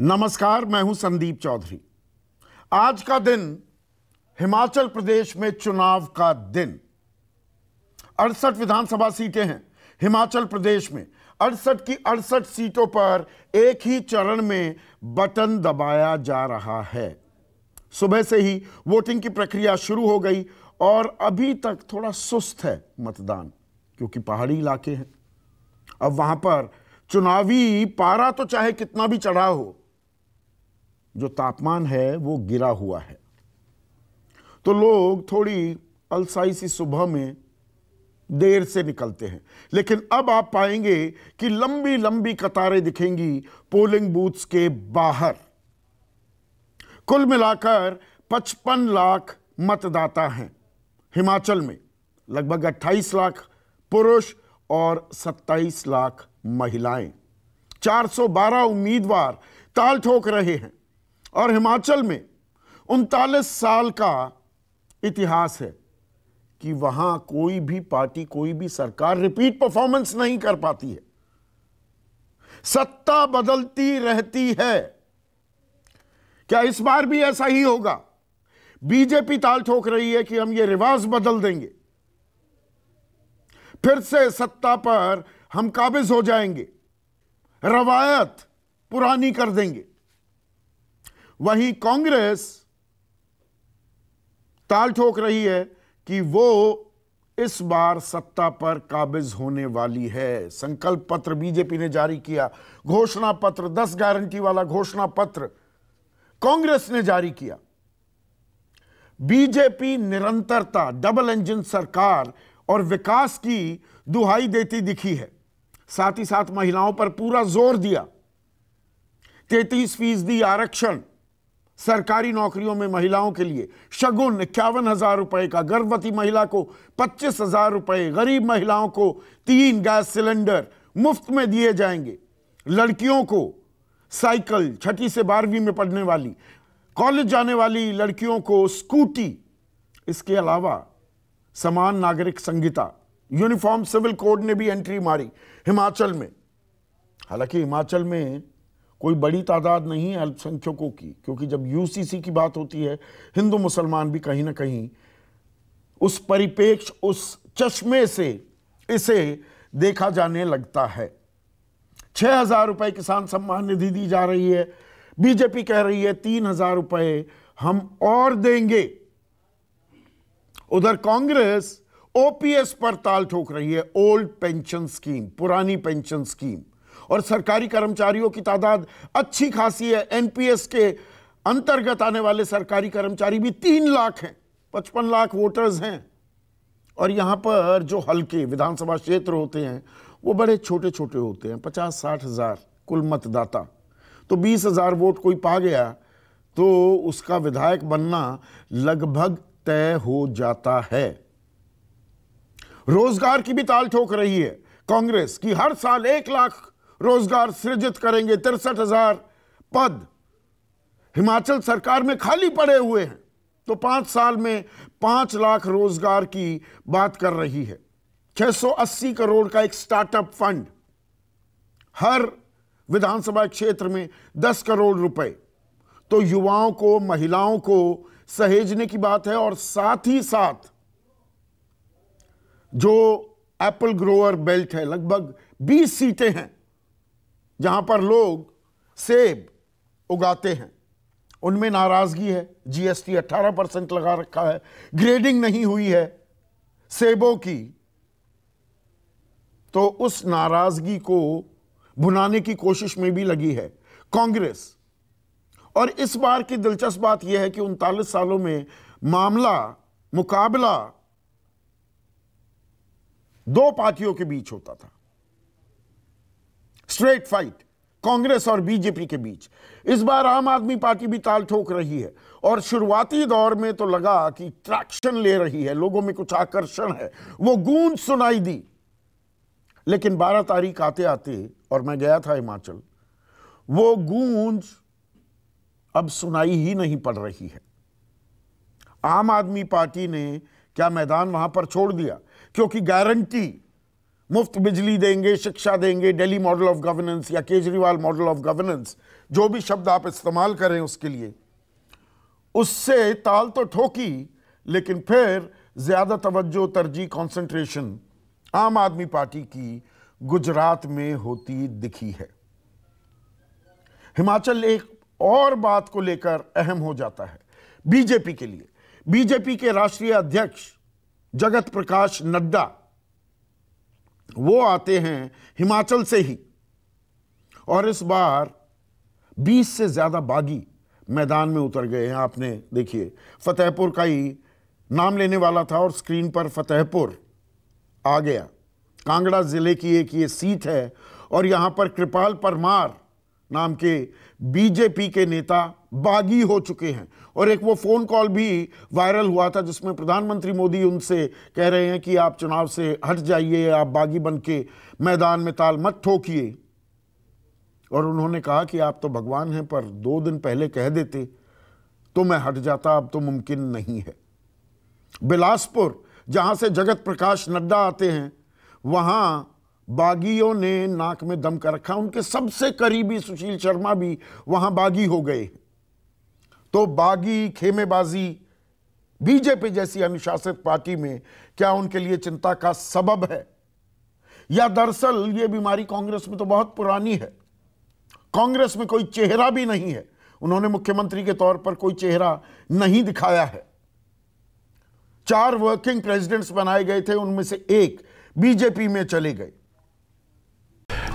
नमस्कार मैं हूं संदीप चौधरी आज का दिन हिमाचल प्रदेश में चुनाव का दिन अड़सठ विधानसभा सीटें हैं हिमाचल प्रदेश में अड़सठ की अड़सठ सीटों पर एक ही चरण में बटन दबाया जा रहा है सुबह से ही वोटिंग की प्रक्रिया शुरू हो गई और अभी तक थोड़ा सुस्त है मतदान क्योंकि पहाड़ी इलाके हैं अब वहां पर चुनावी पारा तो चाहे कितना भी चढ़ा हो जो तापमान है वो गिरा हुआ है तो लोग थोड़ी अलसाई सी सुबह में देर से निकलते हैं लेकिन अब आप पाएंगे कि लंबी लंबी कतारें दिखेंगी पोलिंग बूथ्स के बाहर कुल मिलाकर 55 लाख मतदाता हैं हिमाचल में लगभग 28 लाख पुरुष और 27 लाख महिलाएं 412 उम्मीदवार ताल ठोक रहे हैं और हिमाचल में उनतालीस साल का इतिहास है कि वहां कोई भी पार्टी कोई भी सरकार रिपीट परफॉर्मेंस नहीं कर पाती है सत्ता बदलती रहती है क्या इस बार भी ऐसा ही होगा बीजेपी ताल ठोक रही है कि हम ये रिवाज बदल देंगे फिर से सत्ता पर हम काबिज हो जाएंगे रवायत पुरानी कर देंगे वहीं कांग्रेस ताल ठोक रही है कि वो इस बार सत्ता पर काबिज होने वाली है संकल्प पत्र बीजेपी ने जारी किया घोषणा पत्र दस गारंटी वाला घोषणा पत्र कांग्रेस ने जारी किया बीजेपी निरंतरता डबल इंजन सरकार और विकास की दुहाई देती दिखी है साथ ही साथ महिलाओं पर पूरा जोर दिया तैतीस फीसदी आरक्षण सरकारी नौकरियों में महिलाओं के लिए शगुन इक्यावन हजार रुपए का गर्भवती महिला को पच्चीस हजार रुपए गरीब महिलाओं को तीन गैस सिलेंडर मुफ्त में दिए जाएंगे लड़कियों को साइकिल छठी से बारहवीं में पढ़ने वाली कॉलेज जाने वाली लड़कियों को स्कूटी इसके अलावा समान नागरिक संहिता यूनिफॉर्म सिविल कोड ने भी एंट्री मारी हिमाचल में हालांकि हिमाचल में कोई बड़ी तादाद नहीं है अल्पसंख्यकों की क्योंकि जब यूसीसी की बात होती है हिंदू मुसलमान भी कहीं ना कहीं उस परिपेक्ष उस चश्मे से इसे देखा जाने लगता है छह हज़ार रुपए किसान सम्मान निधि दी जा रही है बीजेपी कह रही है तीन हज़ार रुपए हम और देंगे उधर कांग्रेस ओपीएस पर ताल ठोक रही है ओल्ड पेंशन स्कीम पुरानी पेंशन स्कीम और सरकारी कर्मचारियों की तादाद अच्छी खासी है एनपीएस के अंतर्गत आने वाले सरकारी कर्मचारी भी तीन लाख हैं पचपन लाख वोटर्स हैं और यहाँ पर जो हल्के विधानसभा क्षेत्र होते हैं वो बड़े छोटे छोटे होते हैं पचास साठ हज़ार कुल मतदाता तो बीस हज़ार वोट कोई पा गया तो उसका विधायक बनना लगभग तय हो जाता है रोजगार की भी ताल ठोक रही है कांग्रेस की हर साल एक लाख रोजगार सृजित करेंगे तिरसठ हजार पद हिमाचल सरकार में खाली पड़े हुए हैं तो पांच साल में पांच लाख रोजगार की बात कर रही है 680 करोड़ का एक स्टार्टअप फंड हर विधानसभा क्षेत्र में 10 करोड़ रुपए तो युवाओं को महिलाओं को सहेजने की बात है और साथ ही साथ जो एप्पल ग्रोअर बेल्ट है लगभग 20 सीटें हैं जहां पर लोग सेब उगाते हैं उनमें नाराज़गी है जीएसटी 18 परसेंट लगा रखा है ग्रेडिंग नहीं हुई है सेबों की तो उस नाराज़गी को भुनाने की कोशिश में भी लगी है कांग्रेस और इस बार की दिलचस्प बात यह है कि उनतालीस सालों में मामला मुकाबला दो पार्टियों के बीच होता था स्ट्रेट फाइट कांग्रेस और बीजेपी के बीच इस बार आम आदमी पार्टी भी ताल ठोक रही है और शुरुआती दौर में तो लगा कि ट्रैक्शन ले रही है लोगों में कुछ आकर्षण है वो गूंज सुनाई दी लेकिन 12 तारीख आते आते और मैं गया था हिमाचल वो गूंज अब सुनाई ही नहीं पड़ रही है आम आदमी पार्टी ने क्या मैदान वहां पर छोड़ दिया क्योंकि गारंटी मुफ्त बिजली देंगे शिक्षा देंगे दिल्ली मॉडल ऑफ गवर्नेंस या केजरीवाल मॉडल ऑफ गवर्नेंस जो भी शब्द आप इस्तेमाल करें उसके लिए उससे ताल तो ठोकी लेकिन फिर ज़्यादा तवज्जो तरजीह कॉन्सेंट्रेशन आम आदमी पार्टी की गुजरात में होती दिखी है हिमाचल एक और बात को लेकर अहम हो जाता है बीजेपी के लिए बीजेपी के राष्ट्रीय अध्यक्ष जगत प्रकाश नड्डा वो आते हैं हिमाचल से ही और इस बार 20 से ज़्यादा बागी मैदान में उतर गए हैं आपने देखिए फतेहपुर का ही नाम लेने वाला था और स्क्रीन पर फतेहपुर आ गया कांगड़ा ज़िले की एक ये सीट है और यहां पर कृपाल परमार नाम के बीजेपी के नेता बागी हो चुके हैं और एक वो फ़ोन कॉल भी वायरल हुआ था जिसमें प्रधानमंत्री मोदी उनसे कह रहे हैं कि आप चुनाव से हट जाइए आप बागी बन के मैदान में ताल मत ठोकिए और उन्होंने कहा कि आप तो भगवान हैं पर दो दिन पहले कह देते तो मैं हट जाता अब तो मुमकिन नहीं है बिलासपुर जहां से जगत प्रकाश नड्डा आते हैं वहां बागियों ने नाक में दम कर रखा उनके सबसे करीबी सुशील शर्मा भी वहां बागी हो गए हैं तो बागी खेमेबाजी बीजेपी जैसी अनुशासित पार्टी में क्या उनके लिए चिंता का सबब है या दरअसल ये बीमारी कांग्रेस में तो बहुत पुरानी है कांग्रेस में कोई चेहरा भी नहीं है उन्होंने मुख्यमंत्री के तौर पर कोई चेहरा नहीं दिखाया है चार वर्किंग प्रेसिडेंट्स बनाए गए थे उनमें से एक बीजेपी में चले गए